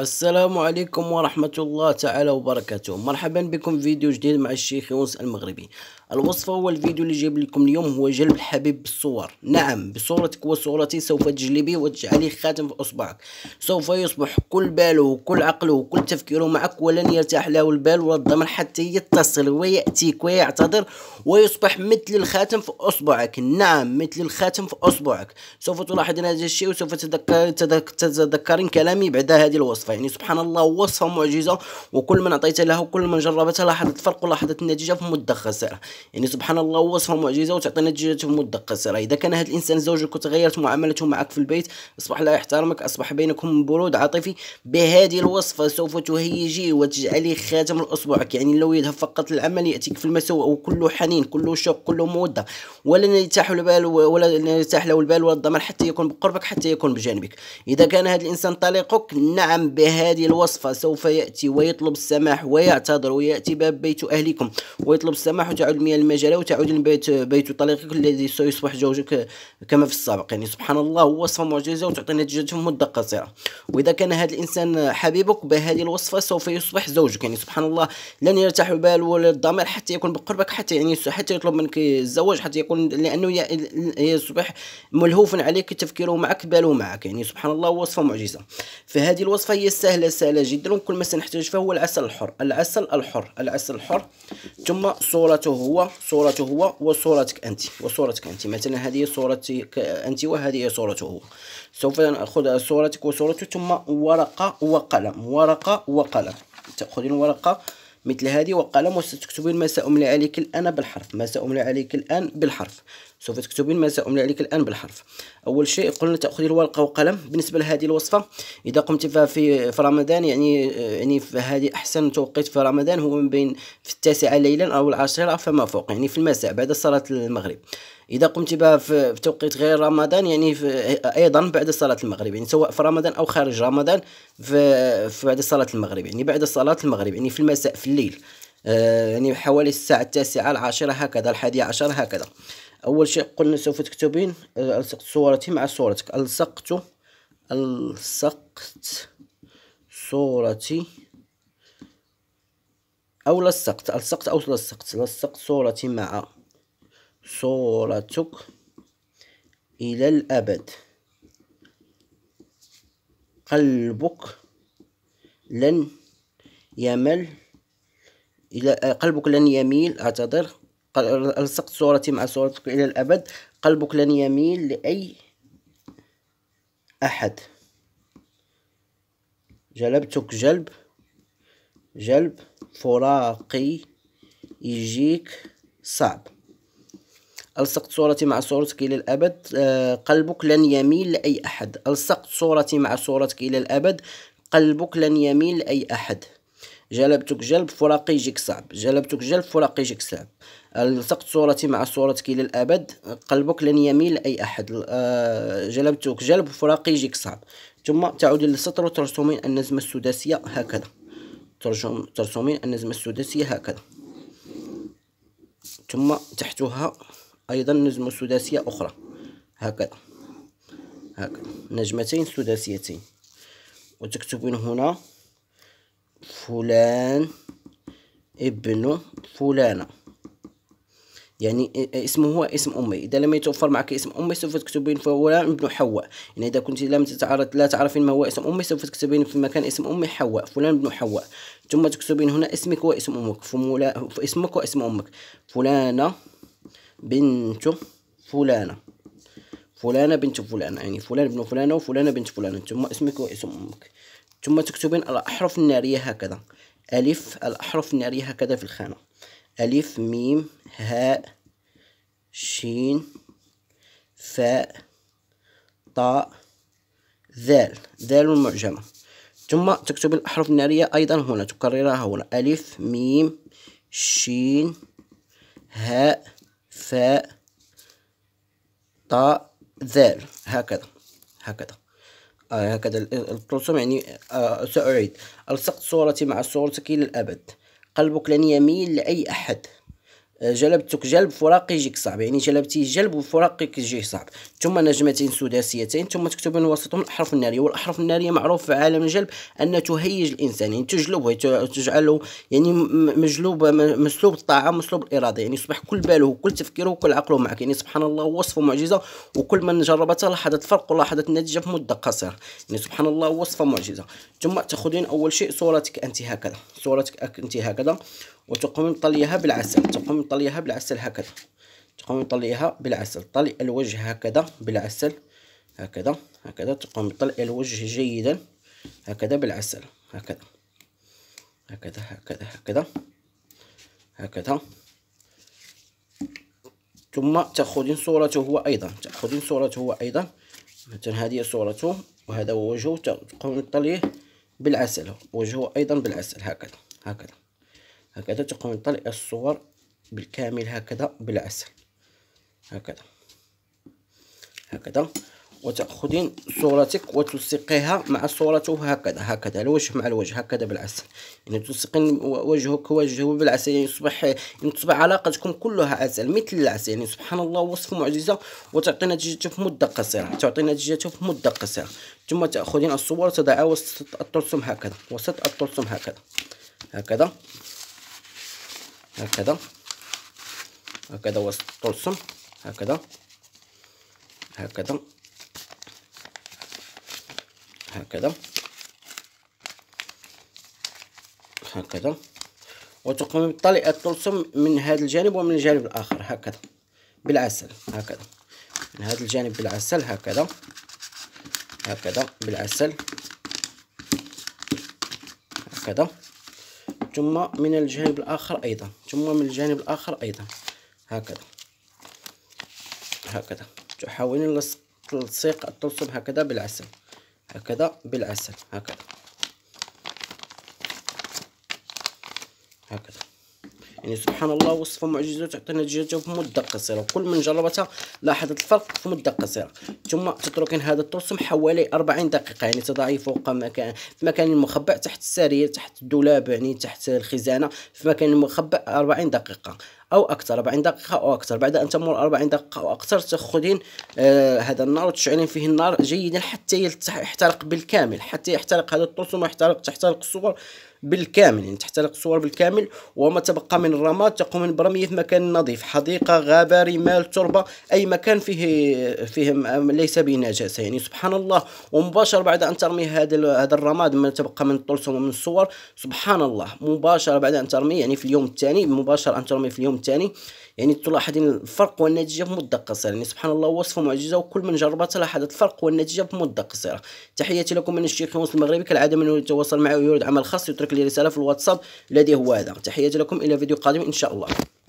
السلام عليكم ورحمة الله تعالى وبركاته مرحبا بكم في فيديو جديد مع الشيخ يونس المغربي الوصفة الفيديو اللي جايب لكم اليوم هو جلب الحبيب بالصور نعم بصورتك وصورتي سوف تجلبي وتجعلي خاتم في أصبعك سوف يصبح كل باله وكل عقله وكل تفكيره معك ولن يرتاح له البال ولا الضمر حتى يتصل ويأتيك ويعتذر ويصبح مثل الخاتم في أصبعك نعم مثل الخاتم في أصبعك سوف تلاحظين هذا الشيء وسوف تدك... تتذكرين كلامي بعد هذه الوصفة يعني سبحان الله وصفة معجزة وكل من أعطيت له وكل من جربتها لاحظت فرق ولاحظت النتيجة في مدة قصيرة يعني سبحان الله وصفه معجزه وتعطينا نتيجته مدة قصيرة اذا كان هذا الانسان زوجك وتغيرت معاملته معك في البيت اصبح لا يحترمك اصبح بينكم برود عاطفي بهذه الوصفة سوف تهيجي وتجعلي خاتم لاصبعك يعني لو يذهب فقط للعمل ياتيك في المساء وكله حنين كله شوق كله مودة ولا يرتاح له البال ولا يرتاح له البال ولا الضمير حتى يكون بقربك حتى يكون بجانبك اذا كان هذا الانسان طليقك نعم بهذه الوصفة سوف ياتي ويطلب السماح ويعتذر وياتي باب بيت اهلكم ويطلب السماح وتعود من المجاله وتعود بيت بيت طليقك الذي سيصبح زوجك كما في السابق يعني سبحان الله هو وصفه معجزه وتعطي نتيجه في مده قصيره واذا كان هذا الانسان حبيبك بهذه الوصفه سوف يصبح زوجك يعني سبحان الله لن يرتاح البال ولا الضمير حتى يكون بقربك حتى يعني حتى يطلب منك الزواج حتى يكون لانه يصبح ملهوفا عليك تفكيره معك باله معك يعني سبحان الله وصفه معجزه فهذه الوصفه هي سهله سهله جدا وكل ما سنحتاج هو العسل الحر العسل الحر العسل الحر ثم صورته هو هو صورته هو وصورتك أنت وصورتك أنت مثلا هذه صورتك أنت وهذه صورته هو سوف نأخذ صورتك وصورته ثم ورقة وقلم ورقة وقلم تأخذين ورقة مثل هذه وقلم وستكتبين ما سأملي عليك الآن بالحرف ما سأملي عليك الآن بالحرف سوف تكتبين ما سأملي عليك الآن بالحرف أول شيء قلنا تأخذي الورقة وقلم بالنسبة لهذه الوصفة إذا قمت فيها في, في رمضان يعني يعني هذه أحسن توقيت في رمضان هو من بين في التاسعة ليلا أو العاشرة فما فوق يعني في المساء بعد صلاة المغرب اذا قمت بها في توقيت غير رمضان يعني ايضا بعد صلاه المغرب يعني سواء في رمضان او خارج رمضان في, في بعد صلاه المغرب يعني بعد صلاه المغرب يعني في المساء في الليل آه، يعني حوالي الساعه التاسعه العاشره هكذا الحادية عشر هكذا اول شيء قلنا سوف تكتبين آه، الصقت صورتي مع صورتك الصقت الصقت صورتي او لصقت الصقت او لصقت لصقت صورتي مع صورتك إلى الأبد قلبك لن يمل إلى قلبك لن يميل أعتذر ألصقت صورتي مع صورتك إلى الأبد قلبك لن يميل لأي أحد جلبتك جلب جلب فراقي يجيك صعب ألصقت صورتي مع صورتك إلى الأبد آه، قلبك لن يميل لأي أحد ألصقت صورتي مع صورتك إلى الأبد قلبك لن يميل لأي أحد جلبتك جلب فراقي يجيك صعب جلبتك جلب فراقي يجيك صعب الصقت صورتي مع صورتك إلى الأبد قلبك لن يميل لأي أحد آه، جلبتك جلب فراقي يجيك صعب ثم تعود للسطر وترسمين النزمة السداسية هكذا ترجم ترسمين النزمة السداسية هكذا ثم تحتها أيضا نجمة سداسية أخرى هكذا هكذا نجمتين سداسيتين وتكتبين هنا فلان ابن فلانة يعني اسمه هو اسم أمي إذا لم يتوفر معك اسم أمي سوف تكتبين فلان ابن حواء يعني إذا كنت لم تتعرض لا تعرفين ما هو اسم أمي سوف تكتبين في مكان اسم أمي حواء فلان ابن حواء ثم تكتبين هنا اسمك واسم أمك فمولا اسمك واسم أمك فلانة بنت فلانة فلانة بنت فلانة يعني فلان ابن فلانة وفلانة بنت فلانة ثم اسمك واسم أمك ثم تكتبين الأحرف النارية هكذا ألف الأحرف النارية هكذا في الخانة ألف ميم هاء شين فاء طاء ذال ذال المعجمة ثم تكتب الأحرف النارية أيضا هنا تكررها هنا ألف ميم شين هاء فاء طاء ذال هكذا هكذا آه هكذا الرسوم يعني آه سأعيد ألصقت صورتي مع صورتك للأبد قلبك لن يميل لأي أحد جلبتك جلب فراقي يجيك صعب يعني جلبتي جلب وفراقك يجيه صعب ثم نجمتين سداسيتين ثم تكتب من وسطهم الاحرف الناريه والاحرف الناريه معروف في عالم الجلب ان تهيج الانسان يعني تجلبه يعني تجعله يعني مجلوب مسلوب الطاعه مسلوب الاراده يعني يصبح كل باله وكل تفكيره وكل عقله معك يعني سبحان الله وصف معجزه وكل من جربتها لاحظت الفرق ولاحظت النتيجه في مده قصيره يعني سبحان الله وصف معجزه ثم تاخذين اول شيء صورتك انت هكذا صورتك انت هكذا وتقومين طليها بالعسل تقومين نطليها بالعسل هكذا تقوم طليها بالعسل طلي الوجه هكذا بالعسل هكذا هكذا تقوم طلي الوجه جيدا هكذا بالعسل هكذا هكذا هكذا هكذا هكذا ثم تأخذين صورته هو أيضا تأخذين صورته هو أيضا مثلا هذه صورته وهذا هو وجهه تقوم طليه بالعسل وجهه أيضا بالعسل هكذا هكذا هكذا تقوم طلي الصور بالكامل هكذا بلا عسل هكذا هكذا وتأخذين صورتك وتلصقيها مع صورته هكذا هكذا الوجه مع الوجه هكذا بالعسل يعني تلصقين وجهك وجهه بالعسل يعني يصبح يعني تصبح علاقتكم كلها عسل مثل العسل يعني سبحان الله وصف معجزة وتعطي نتيجته في مدة قصيرة تعطي نتيجته في مدة قصيرة ثم تأخذين الصور تضعها وسط الترسم هكذا وسط الترسم هكذا هكذا هكذا هكذا الطلسم هكذا هكذا هكذا هكذا وتقوم بطلي الطلسم من هذا الجانب ومن الجانب الآخر هكذا بالعسل هكذا من هذا الجانب بالعسل هكذا هكذا بالعسل هكذا ثم من الجانب الآخر أيضا ثم من الجانب الآخر أيضا هكذا هكذا تحاولين تلصيق الطلسم هكذا بالعسل هكذا بالعسل هكذا هكذا يعني سبحان الله وصفة معجزة تعطينا نتيجه في مدة قصيرة وكل من جربتها لاحظت الفرق في مدة قصيرة ثم تتركين هذا الطرسم حوالي 40 دقيقة يعني تضعيه فوق مكان في مكان مخبأ تحت السرير تحت الدولاب يعني تحت الخزانة في مكان مخبأ 40 دقيقة او اكثر 40 دقيقه او اكثر بعد ان تمر 40 دقيقه او اكثر تاخذين آه هذا النار وتشعلين فيه النار جيدا حتى يحترق بالكامل حتى يحترق هذا الطلسم ويحترق تحترق الصور بالكامل يعني تحترق الصور بالكامل وما تبقى من الرماد تقومين برميه في مكان نظيف حديقه غابه رمال تربه اي مكان فيه فيه آه، ليس به نجاسه يعني سبحان الله ومباشره بعد ان ترمي هذا هذا الرماد ما تبقى من الطلسم ومن الصور سبحان الله مباشره بعد ان ترمي يعني في اليوم الثاني مباشره ان ترمي في اليوم الثاني يعني تلاحظين الفرق والنتيجه بمده قصيره يعني سبحان الله وصفه معجزه وكل من جربها تلاحظت الفرق والنتيجه بمده قصيره تحياتي لكم من الشيخ يونس المغربي كالعاده من يتواصل معي ويريد عمل خاص يترك لي رساله في الواتساب الذي هو هذا تحياتي لكم الى فيديو قادم ان شاء الله